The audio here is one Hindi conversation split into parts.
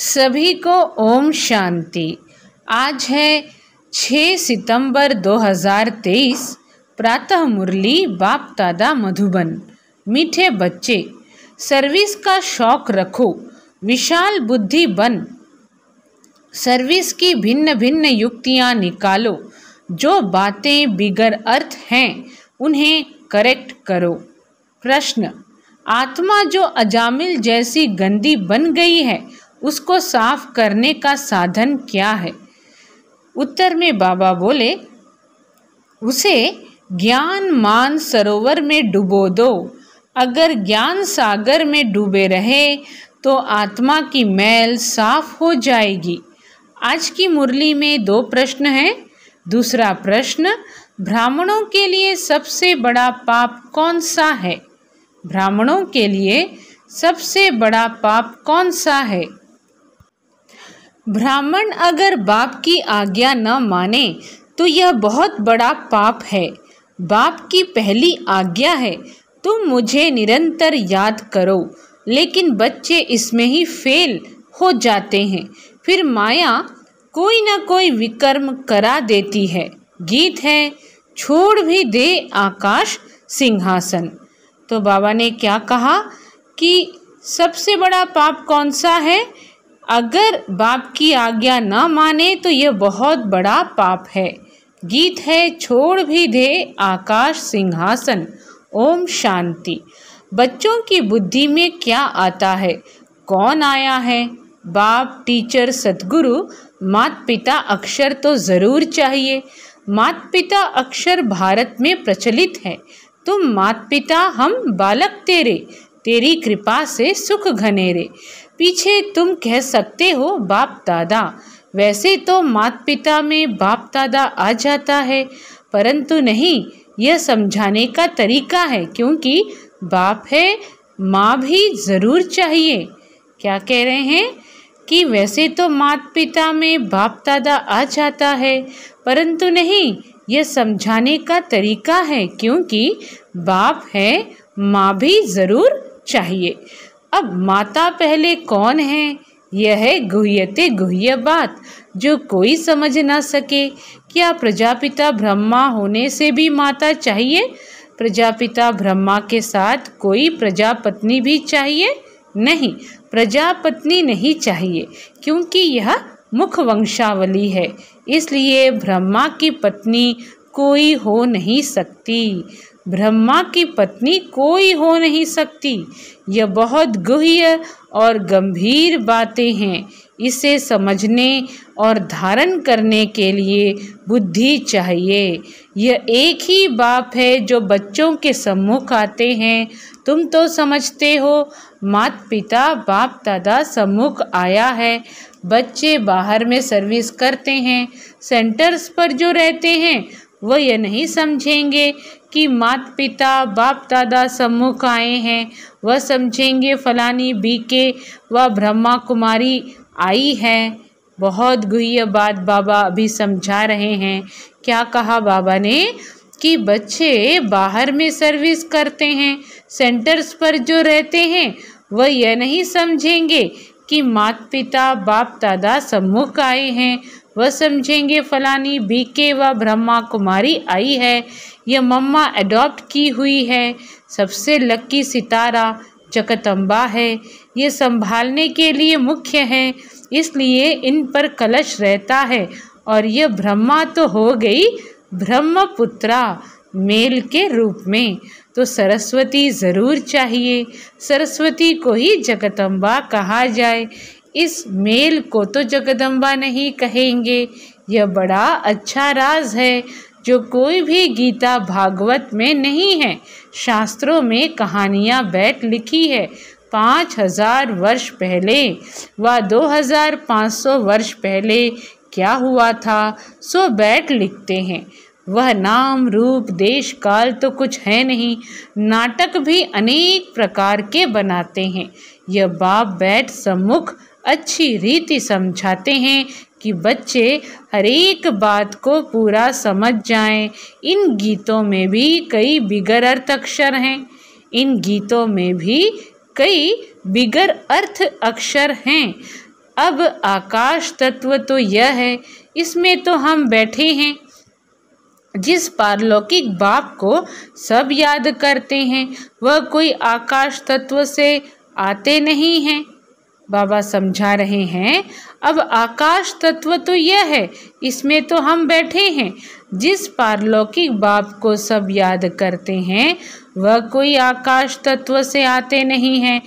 सभी को ओम शांति आज है 6 सितंबर 2023 प्रातः मुरली बाप दादा मधुबन मीठे बच्चे सर्विस का शौक रखो विशाल बुद्धि बन सर्विस की भिन्न भिन्न युक्तियां निकालो जो बातें बिगर अर्थ हैं उन्हें करेक्ट करो प्रश्न आत्मा जो अजामिल जैसी गंदी बन गई है उसको साफ करने का साधन क्या है उत्तर में बाबा बोले उसे ज्ञान मान सरोवर में डुबो दो अगर ज्ञान सागर में डूबे रहे तो आत्मा की मैल साफ हो जाएगी आज की मुरली में दो प्रश्न हैं दूसरा प्रश्न ब्राह्मणों के लिए सबसे बड़ा पाप कौन सा है ब्राह्मणों के लिए सबसे बड़ा पाप कौन सा है ब्राह्मण अगर बाप की आज्ञा न माने तो यह बहुत बड़ा पाप है बाप की पहली आज्ञा है तुम मुझे निरंतर याद करो लेकिन बच्चे इसमें ही फेल हो जाते हैं फिर माया कोई ना कोई विकर्म करा देती है गीत है छोड़ भी दे आकाश सिंहासन तो बाबा ने क्या कहा कि सबसे बड़ा पाप कौन सा है अगर बाप की आज्ञा न माने तो यह बहुत बड़ा पाप है गीत है छोड़ भी दे आकाश सिंहासन ओम शांति बच्चों की बुद्धि में क्या आता है कौन आया है बाप टीचर सतगुरु मात पिता अक्षर तो ज़रूर चाहिए मात पिता अक्षर भारत में प्रचलित है तुम मात पिता हम बालक तेरे तेरी कृपा से सुख घनेरे पीछे तुम कह सकते हो बाप दादा वैसे तो मात पिता में बाप दादा आ जाता है परंतु नहीं यह समझाने का तरीका है क्योंकि बाप है माँ भी ज़रूर चाहिए क्या कह रहे हैं कि वैसे तो मात पिता में बाप दादा आ जाता है परंतु नहीं यह समझाने का तरीका है क्योंकि बाप है माँ भी ज़रूर चाहिए अब माता पहले कौन है यह गुह्यते गुह्य बात जो कोई समझ ना सके क्या प्रजापिता ब्रह्मा होने से भी माता चाहिए प्रजापिता ब्रह्मा के साथ कोई प्रजापत्नी भी चाहिए नहीं प्रजापत्नी नहीं चाहिए क्योंकि यह मुख वंशावली है इसलिए ब्रह्मा की पत्नी कोई हो नहीं सकती ब्रह्मा की पत्नी कोई हो नहीं सकती यह बहुत गुह्य और गंभीर बातें हैं इसे समझने और धारण करने के लिए बुद्धि चाहिए यह एक ही बाप है जो बच्चों के सम्मुख आते हैं तुम तो समझते हो मात पिता बाप दादा सम्मुख आया है बच्चे बाहर में सर्विस करते हैं सेंटर्स पर जो रहते हैं वह यह नहीं समझेंगे कि मात पिता बाप दादा सम्मुख आए हैं वह समझेंगे फलानी बी के व ब्रह्मा कुमारी आई है बहुत गुह्य बात बाबा अभी समझा रहे हैं क्या कहा बाबा ने कि बच्चे बाहर में सर्विस करते हैं सेंटर्स पर जो रहते हैं वह यह नहीं समझेंगे कि मात पिता बाप दादा सम्मुख आए हैं वह समझेंगे फलानी बीके व ब्रह्मा कुमारी आई है यह मम्मा एडॉप्ट की हुई है सबसे लकी सितारा जगतम्बा है ये संभालने के लिए मुख्य है इसलिए इन पर कलश रहता है और यह ब्रह्मा तो हो गई ब्रह्मपुत्रा मेल के रूप में तो सरस्वती ज़रूर चाहिए सरस्वती को ही जगतम्बा कहा जाए इस मेल को तो जगदम्बा नहीं कहेंगे यह बड़ा अच्छा राज है जो कोई भी गीता भागवत में नहीं है शास्त्रों में कहानियाँ बैठ लिखी है पाँच हजार वर्ष पहले व दो हजार पाँच सौ वर्ष पहले क्या हुआ था सो बैठ लिखते हैं वह नाम रूप देश काल तो कुछ है नहीं नाटक भी अनेक प्रकार के बनाते हैं यह बाप बैठ सम्मुख अच्छी रीति समझाते हैं कि बच्चे हर एक बात को पूरा समझ जाएं। इन गीतों में भी कई बिगर अर्थ अक्षर हैं इन गीतों में भी कई बिगर अर्थ अक्षर हैं अब आकाश तत्व तो यह है इसमें तो हम बैठे हैं जिस पारलौकिक बाप को सब याद करते हैं वह कोई आकाश तत्व से आते नहीं हैं बाबा समझा रहे हैं अब आकाश तत्व तो यह है इसमें तो हम बैठे हैं जिस पारलौकिक बाप को सब याद करते हैं वह कोई आकाश तत्व से आते नहीं हैं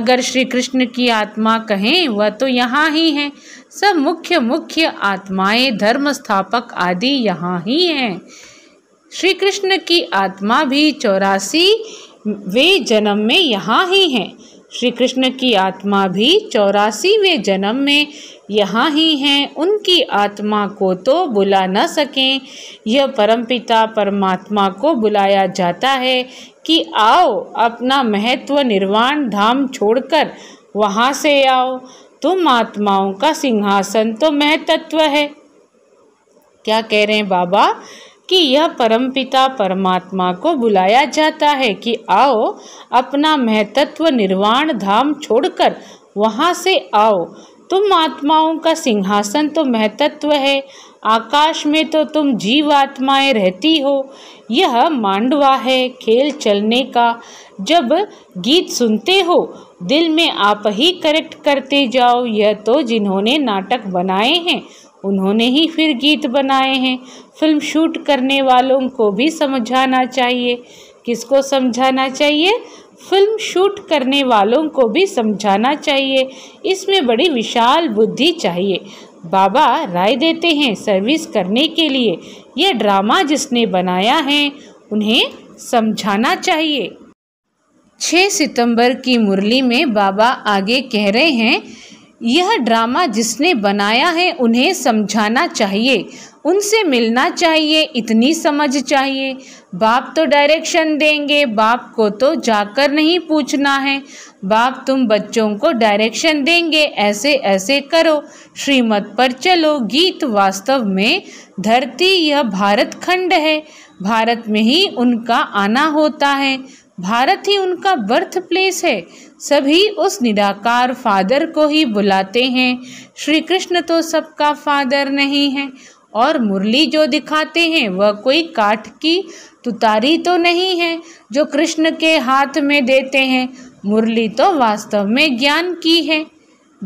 अगर श्री कृष्ण की आत्मा कहें वह तो यहाँ ही हैं सब मुख्य मुख्य आत्माएं धर्म स्थापक आदि यहाँ ही हैं श्री कृष्ण की आत्मा भी चौरासी वे जन्म में यहाँ ही हैं श्री कृष्ण की आत्मा भी चौरासीवें जन्म में यहाँ ही हैं उनकी आत्मा को तो बुला न सकें यह परमपिता परमात्मा को बुलाया जाता है कि आओ अपना महत्व निर्वाण धाम छोड़कर वहाँ से आओ तुम आत्माओं का सिंहासन तो महतत्व है क्या कह रहे हैं बाबा कि यह परमपिता परमात्मा को बुलाया जाता है कि आओ अपना महतत्व निर्वाण धाम छोड़कर वहाँ से आओ तुम आत्माओं का सिंहासन तो महतत्व है आकाश में तो तुम जीव आत्माएँ रहती हो यह मांडवा है खेल चलने का जब गीत सुनते हो दिल में आप ही करेक्ट करते जाओ यह तो जिन्होंने नाटक बनाए हैं उन्होंने ही फिर गीत बनाए हैं फिल्म शूट करने वालों को भी समझाना चाहिए किसको समझाना चाहिए फिल्म शूट करने वालों को भी समझाना चाहिए इसमें बड़ी विशाल बुद्धि चाहिए बाबा राय देते हैं सर्विस करने के लिए यह ड्रामा जिसने बनाया है उन्हें समझाना चाहिए 6 सितंबर की मुरली में बाबा आगे कह रहे हैं यह ड्रामा जिसने बनाया है उन्हें समझाना चाहिए उनसे मिलना चाहिए इतनी समझ चाहिए बाप तो डायरेक्शन देंगे बाप को तो जाकर नहीं पूछना है बाप तुम बच्चों को डायरेक्शन देंगे ऐसे ऐसे करो श्रीमत पर चलो गीत वास्तव में धरती यह भारत खंड है भारत में ही उनका आना होता है भारत ही उनका बर्थ प्लेस है सभी उस निराकार फादर को ही बुलाते हैं श्री कृष्ण तो सबका फादर नहीं है और मुरली जो दिखाते हैं वह कोई काठ की तुतारी तो नहीं है जो कृष्ण के हाथ में देते हैं मुरली तो वास्तव में ज्ञान की है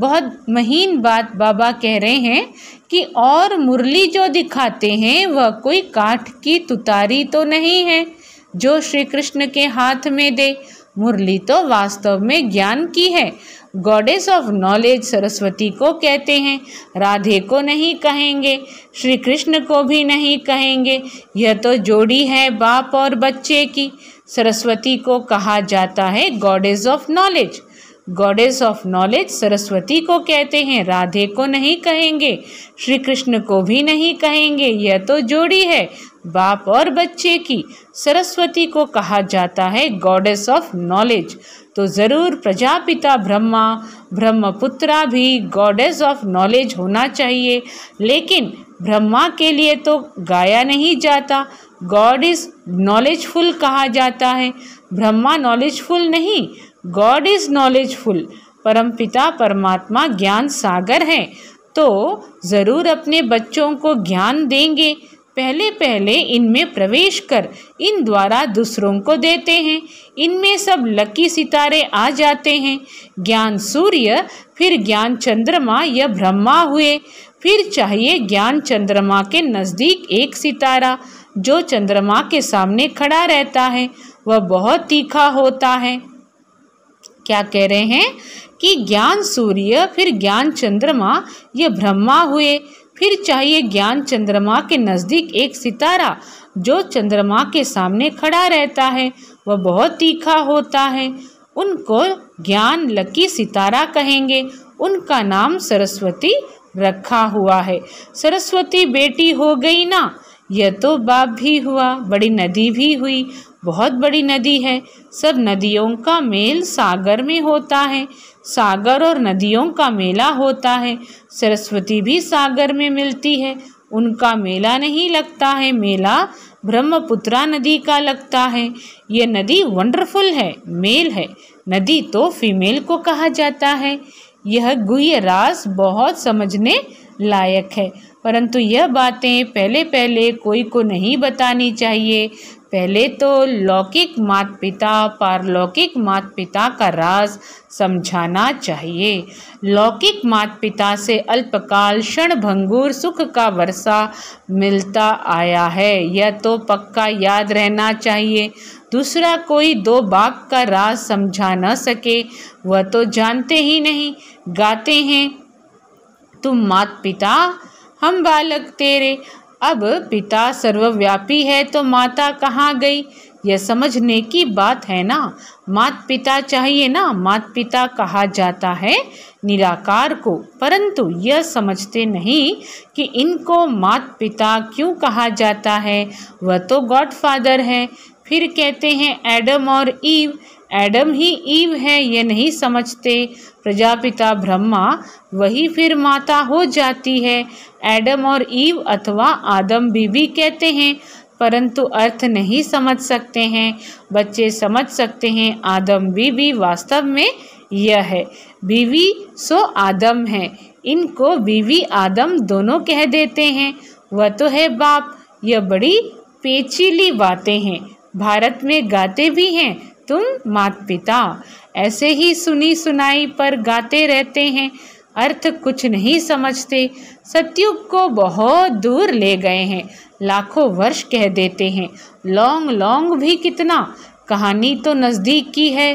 बहुत महीन बात बाबा कह रहे हैं कि और मुरली जो दिखाते हैं वह कोई काठ की तुतारी तो नहीं है जो श्री कृष्ण के हाथ में दे मुरली तो वास्तव में ज्ञान की है गॉडेस ऑफ नॉलेज सरस्वती को कहते हैं राधे को नहीं कहेंगे श्री कृष्ण को भी नहीं कहेंगे यह तो जोड़ी है बाप और बच्चे की सरस्वती को कहा जाता है goddess of knowledge goddess of knowledge Saraswati को कहते हैं राधे को नहीं कहेंगे श्री कृष्ण को भी नहीं कहेंगे यह तो जोड़ी है बाप और बच्चे की सरस्वती को कहा जाता है गॉडेस ऑफ नॉलेज तो ज़रूर प्रजापिता ब्रह्मा ब्रह्मपुत्रा भी गॉडेस ऑफ नॉलेज होना चाहिए लेकिन ब्रह्मा के लिए तो गाया नहीं जाता गॉड इज़ नॉलेजफुल कहा जाता है ब्रह्मा नॉलेजफुल नहीं गॉड इज़ नॉलेजफुल परमपिता परमात्मा ज्ञान सागर हैं तो ज़रूर अपने बच्चों को ज्ञान देंगे पहले पहले इनमें प्रवेश कर इन द्वारा दूसरों को देते हैं इनमें सब लकी सितारे आ जाते हैं ज्ञान सूर्य फिर ज्ञान चंद्रमा या ब्रह्मा हुए फिर चाहिए ज्ञान चंद्रमा के नज़दीक एक सितारा जो चंद्रमा के सामने खड़ा रहता है वह बहुत तीखा होता है क्या कह रहे हैं कि ज्ञान सूर्य फिर ज्ञान चंद्रमा ये ब्रह्मा हुए फिर चाहिए ज्ञान चंद्रमा के नज़दीक एक सितारा जो चंद्रमा के सामने खड़ा रहता है वह बहुत तीखा होता है उनको ज्ञान लकी सितारा कहेंगे उनका नाम सरस्वती रखा हुआ है सरस्वती बेटी हो गई ना यह तो बाप भी हुआ बड़ी नदी भी हुई बहुत बड़ी नदी है सब नदियों का मेल सागर में होता है सागर और नदियों का मेला होता है सरस्वती भी सागर में मिलती है उनका मेला नहीं लगता है मेला ब्रह्मपुत्रा नदी का लगता है ये नदी वंडरफुल है मेल है नदी तो फीमेल को कहा जाता है यह गुह्य रास बहुत समझने लायक है परंतु यह बातें पहले पहले कोई को नहीं बतानी चाहिए पहले तो लौकिक मात पिता पारलौकिक माता पिता का राज समझाना चाहिए लौकिक माता पिता से अल्पकाल क्षण भंगुर सुख का वर्षा मिलता आया है यह तो पक्का याद रहना चाहिए दूसरा कोई दो बाग का राज समझा न सके वह तो जानते ही नहीं गाते हैं तुम माता पिता हम बालक तेरे अब पिता सर्वव्यापी है तो माता कहाँ गई यह समझने की बात है ना मात पिता चाहिए ना मात पिता कहा जाता है निराकार को परंतु यह समझते नहीं कि इनको मात पिता क्यों कहा जाता है वह तो गॉड फादर है फिर कहते हैं एडम और ईव एडम ही ईव है ये नहीं समझते प्रजापिता ब्रह्मा वही फिर माता हो जाती है एडम और ईव अथवा आदम बीबी कहते हैं परंतु अर्थ नहीं समझ सकते हैं बच्चे समझ सकते हैं आदम बीबी वास्तव में यह है बीवी सो आदम है इनको बीवी आदम दोनों कह देते हैं वह तो है बाप यह बड़ी पेचीली बातें हैं भारत में गाते भी हैं तुम मात पिता ऐसे ही सुनी सुनाई पर गाते रहते हैं अर्थ कुछ नहीं समझते सत्युग को बहुत दूर ले गए हैं लाखों वर्ष कह देते हैं लॉन्ग लॉन्ग भी कितना कहानी तो नज़दीक की है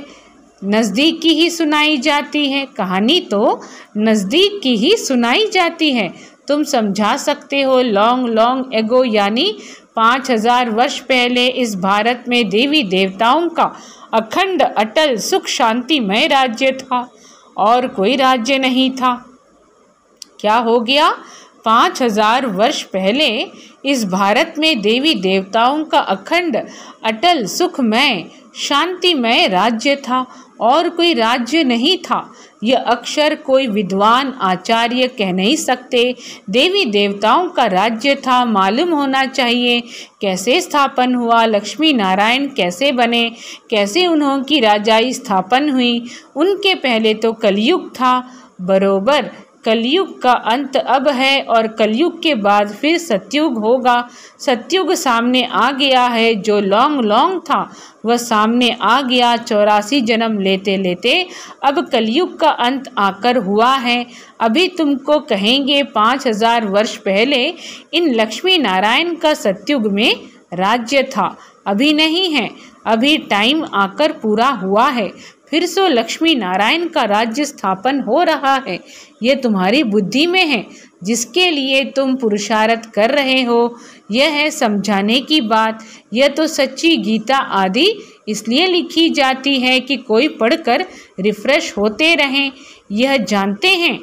नज़दीक की ही सुनाई जाती है कहानी तो नज़दीक की ही सुनाई जाती है तुम समझा सकते हो लॉन्ग लॉन्ग एगो यानी पाँच हजार वर्ष पहले इस भारत में देवी देवताओं का अखंड अटल सुख शांतिमय राज्य था और कोई राज्य नहीं था क्या हो गया पाँच हजार वर्ष पहले इस भारत में देवी देवताओं का अखंड अटल सुखमय शांतिमय राज्य था और कोई राज्य नहीं था यह अक्षर कोई विद्वान आचार्य कह नहीं सकते देवी देवताओं का राज्य था मालूम होना चाहिए कैसे स्थापन हुआ लक्ष्मी नारायण कैसे बने कैसे उन्हों की राजाई स्थापन हुई उनके पहले तो कलयुग था बरोबर कलयुग का अंत अब है और कलयुग के बाद फिर सत्युग होगा सत्युग सामने आ गया है जो लॉन्ग लॉन्ग था वह सामने आ गया चौरासी जन्म लेते लेते अब कलयुग का अंत आकर हुआ है अभी तुमको कहेंगे पाँच हजार वर्ष पहले इन लक्ष्मी नारायण का सत्युग में राज्य था अभी नहीं है अभी टाइम आकर पूरा हुआ है फिर सो लक्ष्मी नारायण का राज्य स्थापन हो रहा है यह तुम्हारी बुद्धि में है जिसके लिए तुम पुरुषार्थ कर रहे हो यह है समझाने की बात यह तो सच्ची गीता आदि इसलिए लिखी जाती है कि कोई पढ़कर रिफ्रेश होते रहें यह जानते हैं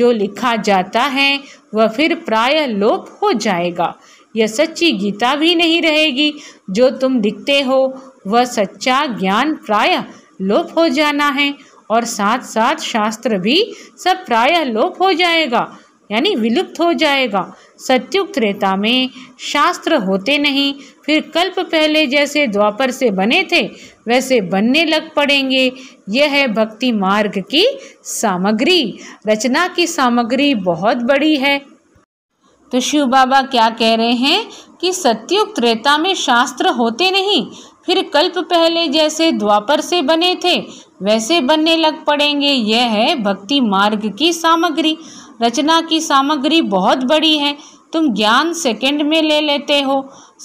जो लिखा जाता है वह फिर प्राय लोप हो जाएगा यह सच्ची गीता भी नहीं रहेगी जो तुम लिखते हो वह सच्चा ज्ञान प्राय लोप हो जाना है और साथ साथ शास्त्र भी सब प्रायः लोप हो जाएगा यानी विलुप्त हो जाएगा सत्युग त्रेता में शास्त्र होते नहीं फिर कल्प पहले जैसे द्वापर से बने थे वैसे बनने लग पड़ेंगे यह है भक्ति मार्ग की सामग्री रचना की सामग्री बहुत बड़ी है तो शिव बाबा क्या कह रहे हैं कि सत्युग त्रेता में शास्त्र होते नहीं फिर कल्प पहले जैसे द्वापर से बने थे वैसे बनने लग पड़ेंगे यह है भक्ति मार्ग की सामग्री रचना की सामग्री बहुत बड़ी है तुम ज्ञान सेकंड में ले लेते हो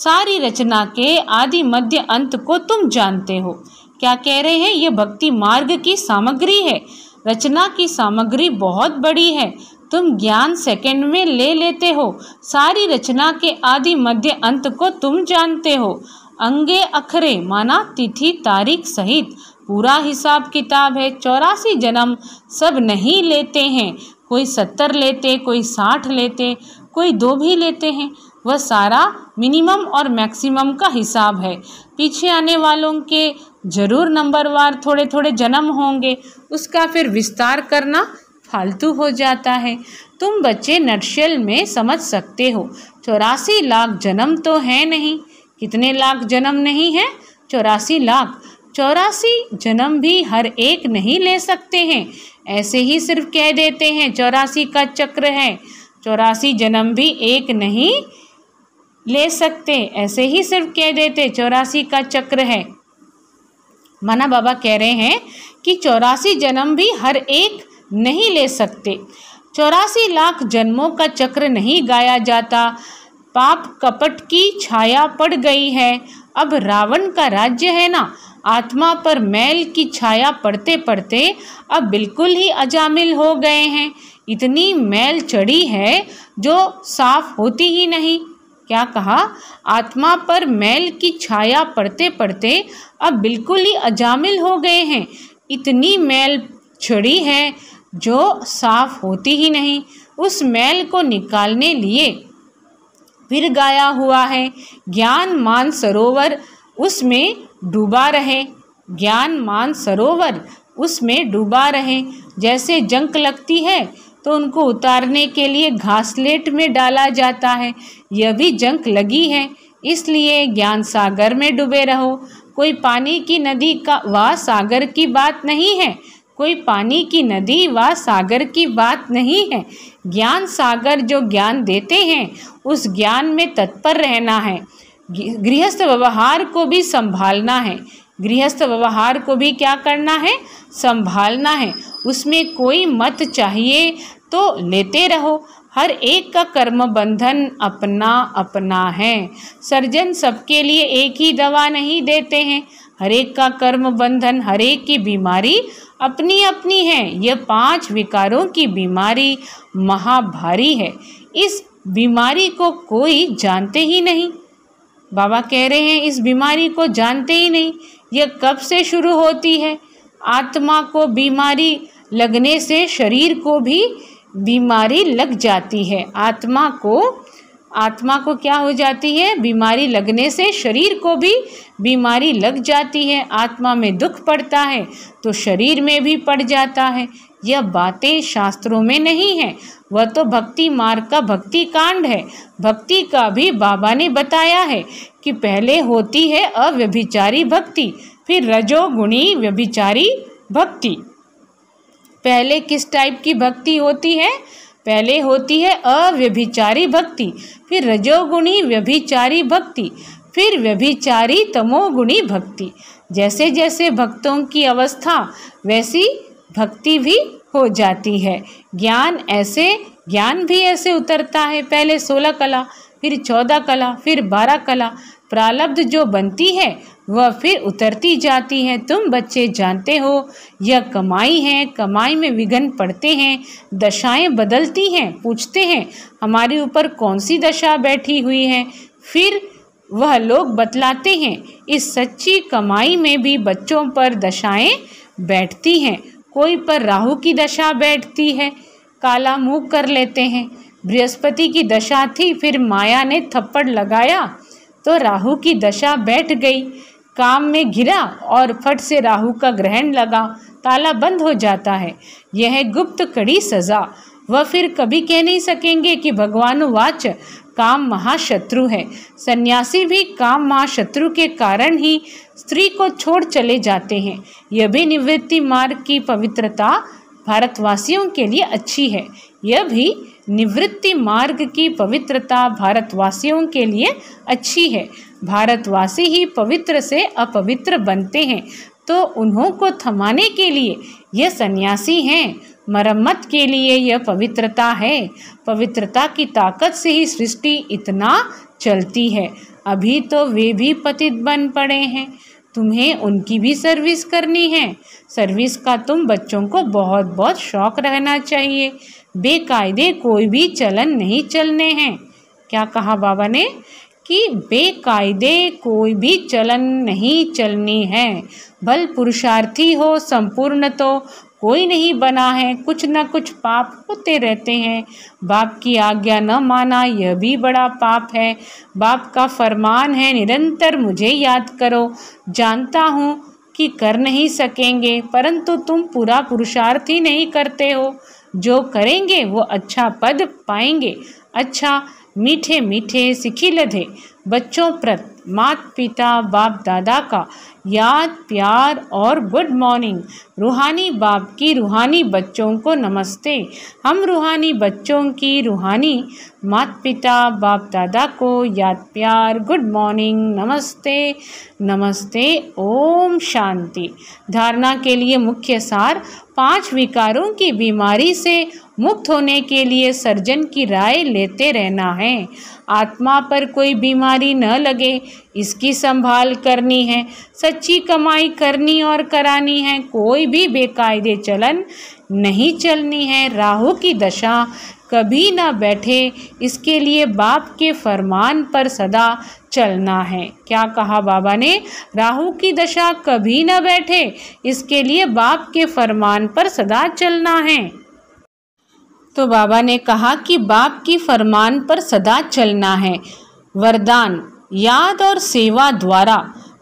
सारी रचना के आदि मध्य अंत को तुम जानते हो क्या कह रहे हैं यह भक्ति मार्ग की सामग्री है रचना की सामग्री बहुत बड़ी है तुम ज्ञान सेकंड में ले लेते हो सारी रचना के आदि मध्य अंत को तुम जानते हो अंगे अखरे माना तिथि तारीख सहित पूरा हिसाब किताब है चौरासी जन्म सब नहीं लेते हैं कोई सत्तर लेते कोई साठ लेते कोई दो भी लेते हैं वह सारा मिनिमम और मैक्सिमम का हिसाब है पीछे आने वालों के जरूर नंबरवार थोड़े थोड़े जन्म होंगे उसका फिर विस्तार करना फालतू हो जाता है तुम बच्चे नटशल में समझ सकते हो चौरासी लाख जन्म तो है नहीं कितने लाख जन्म नहीं है चौरासी लाख चौरासी जन्म भी हर एक नहीं ले सकते हैं ऐसे ही सिर्फ कह देते हैं चौरासी का चक्र है चौरासी जन्म भी एक नहीं ले सकते ऐसे ही सिर्फ कह देते चौरासी का चक्र है माना बाबा कह रहे हैं कि चौरासी जन्म भी हर एक नहीं ले सकते चौरासी लाख जन्मों का चक्र नहीं गाया जाता पाप कपट की छाया पड़ गई है अब रावण का राज्य है ना आत्मा पर मैल की छाया पड़ते पड़ते अब बिल्कुल ही अजामिल हो गए हैं इतनी मैल चढ़ी है जो साफ होती ही नहीं क्या कहा आत्मा पर मैल की छाया पड़ते पड़ते अब बिल्कुल ही अजामिल हो गए हैं इतनी मैल चढ़ी है जो साफ होती ही नहीं उस मैल को निकालने लिए फिर गाया हुआ है ज्ञान मान सरोवर उसमें डूबा रहे ज्ञान मान सरोवर उसमें डूबा रहे जैसे जंक लगती है तो उनको उतारने के लिए घासलेट में डाला जाता है यह भी जंक लगी है इसलिए ज्ञान सागर में डूबे रहो कोई पानी की नदी का व सागर की बात नहीं है कोई पानी की नदी व सागर की बात नहीं है ज्ञान सागर जो ज्ञान देते हैं उस ज्ञान में तत्पर रहना है गृहस्थ व्यवहार को भी संभालना है गृहस्थ व्यवहार को भी क्या करना है संभालना है उसमें कोई मत चाहिए तो लेते रहो हर एक का कर्म बंधन अपना अपना है सर्जन सबके लिए एक ही दवा नहीं देते हैं हरेक का कर्म बंधन हरेक की बीमारी अपनी अपनी है यह पांच विकारों की बीमारी महाभारी है इस बीमारी को कोई जानते ही नहीं बाबा कह रहे हैं इस बीमारी को जानते ही नहीं यह कब से शुरू होती है आत्मा को बीमारी लगने से शरीर को भी बीमारी लग जाती है आत्मा को आत्मा को क्या हो जाती है बीमारी लगने से शरीर को भी बीमारी लग जाती है आत्मा में दुख पड़ता है तो शरीर में भी पड़ जाता है यह बातें शास्त्रों में नहीं है वह तो भक्ति मार्ग का भक्ति कांड है भक्ति का भी बाबा ने बताया है कि पहले होती है अव्यभिचारी भक्ति फिर रजोगुणी व्यभिचारी भक्ति पहले किस टाइप की भक्ति होती है पहले होती है अव्यभिचारी भक्ति फिर रजोगुणी व्यभिचारी भक्ति फिर व्यभिचारी तमोगुणी भक्ति जैसे जैसे भक्तों की अवस्था वैसी भक्ति भी हो जाती है ज्ञान ऐसे ज्ञान भी ऐसे उतरता है पहले सोलह कला फिर चौदह कला फिर बारह कला प्रालब्ध जो बनती है वह फिर उतरती जाती है तुम बच्चे जानते हो यह कमाई है कमाई में विघन पड़ते हैं दशाएं बदलती हैं पूछते हैं हमारे ऊपर कौन सी दशा बैठी हुई है फिर वह लोग बतलाते हैं इस सच्ची कमाई में भी बच्चों पर दशाएं बैठती हैं कोई पर राहु की दशा बैठती है काला मुँह कर लेते हैं बृहस्पति की दशा थी फिर माया ने थप्पड़ लगाया तो राहु की दशा बैठ गई काम में घिरा और फट से राहु का ग्रहण लगा ताला बंद हो जाता है यह गुप्त कड़ी सजा वह फिर कभी कह नहीं सकेंगे कि भगवान वाच काम महाशत्रु है सन्यासी भी काम महाशत्रु के कारण ही स्त्री को छोड़ चले जाते हैं यह भी निवृत्ति मार्ग की पवित्रता भारतवासियों के लिए अच्छी है यह भी निवृत्ति मार्ग की पवित्रता भारतवासियों के लिए अच्छी है भारतवासी ही पवित्र से अपवित्र बनते हैं तो उन्हों को थमाने के लिए यह सन्यासी हैं मरम्मत के लिए यह पवित्रता है पवित्रता की ताकत से ही सृष्टि इतना चलती है अभी तो वे भी पतित बन पड़े हैं तुम्हें उनकी भी सर्विस करनी है सर्विस का तुम बच्चों को बहुत बहुत शौक रहना चाहिए बेकायदे कोई भी चलन नहीं चलने हैं क्या कहा बाबा ने कि बेकायदे कोई भी चलन नहीं चलनी है भल पुरुषार्थी हो संपूर्ण तो कोई नहीं बना है कुछ न कुछ पाप होते रहते हैं बाप की आज्ञा न माना यह भी बड़ा पाप है बाप का फरमान है निरंतर मुझे याद करो जानता हूँ कि कर नहीं सकेंगे परंतु तुम पूरा पुरुषार्थ ही नहीं करते हो जो करेंगे वो अच्छा पद पाएंगे अच्छा मीठे मीठे सिखी लधे बच्चों प्रत मात पिता बाप दादा का याद प्यार और गुड मॉर्निंग रूहानी बाप की रूहानी बच्चों को नमस्ते हम रूहानी बच्चों की रूहानी मात पिता बाप दादा को याद प्यार गुड मॉर्निंग नमस्ते नमस्ते ओम शांति धारणा के लिए मुख्य सार पांच विकारों की बीमारी से मुक्त होने के लिए सर्जन की राय लेते रहना है आत्मा पर कोई बीमारी बीमारी न लगे इसकी संभाल करनी है सच्ची कमाई करनी और करानी है कोई भी बेकायदे चलन नहीं चलनी है राहु की दशा कभी ना बैठे इसके लिए बाप के फरमान पर सदा चलना है क्या कहा बाबा ने राहु की दशा कभी ना बैठे इसके लिए बाप के फरमान पर सदा चलना है तो बाबा ने कहा कि बाप की फरमान पर सदा चलना है वरदान याद और सेवा द्वारा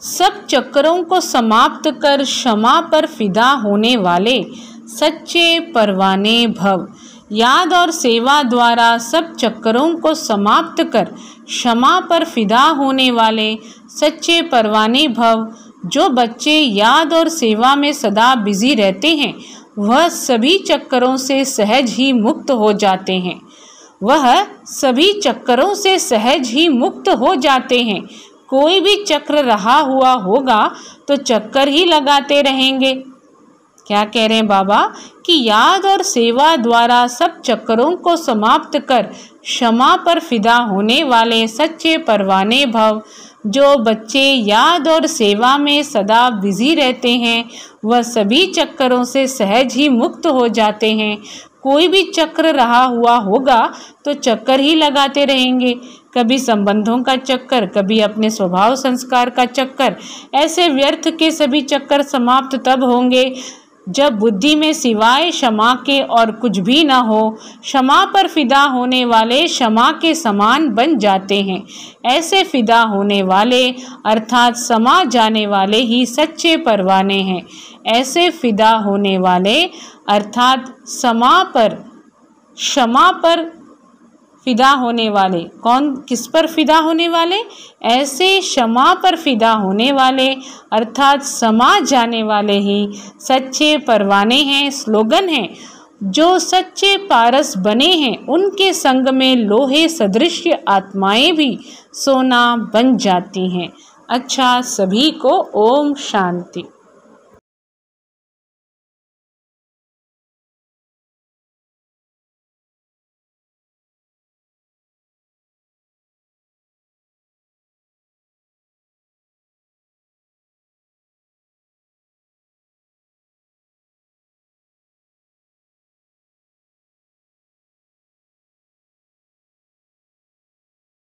सब चक्रों को समाप्त कर क्षमा पर फिदा होने वाले सच्चे परवाने भव याद और सेवा द्वारा सब चक्करों को समाप्त कर क्षमा पर फिदा होने वाले सच्चे परवाने भव जो बच्चे याद और सेवा में सदा बिजी रहते हैं वह सभी चक्करों से सहज ही मुक्त हो जाते हैं वह सभी चक्करों से सहज ही मुक्त हो जाते हैं कोई भी चक्र रहा हुआ होगा तो चक्कर ही लगाते रहेंगे क्या कह रहे हैं बाबा कि याद और सेवा द्वारा सब चक्करों को समाप्त कर क्षमा पर फिदा होने वाले सच्चे परवाने भव जो बच्चे याद और सेवा में सदा बिजी रहते हैं वह सभी चक्करों से सहज ही मुक्त हो जाते हैं कोई भी चक्र रहा हुआ होगा तो चक्कर ही लगाते रहेंगे कभी संबंधों का चक्कर कभी अपने स्वभाव संस्कार का चक्कर ऐसे व्यर्थ के सभी चक्कर समाप्त तब होंगे जब बुद्धि में सिवाय क्षमा के और कुछ भी न हो क्षमा पर फिदा होने वाले क्षमा के समान बन जाते हैं ऐसे फिदा होने वाले अर्थात समा जाने वाले ही सच्चे परवाने हैं ऐसे फिदा होने वाले अर्थात समा पर क्षमा पर फिदा होने वाले कौन किस पर फिदा होने वाले ऐसे क्षमा पर फिदा होने वाले अर्थात समा जाने वाले ही सच्चे परवाने हैं स्लोगन हैं जो सच्चे पारस बने हैं उनके संग में लोहे सदृश आत्माएं भी सोना बन जाती हैं अच्छा सभी को ओम शांति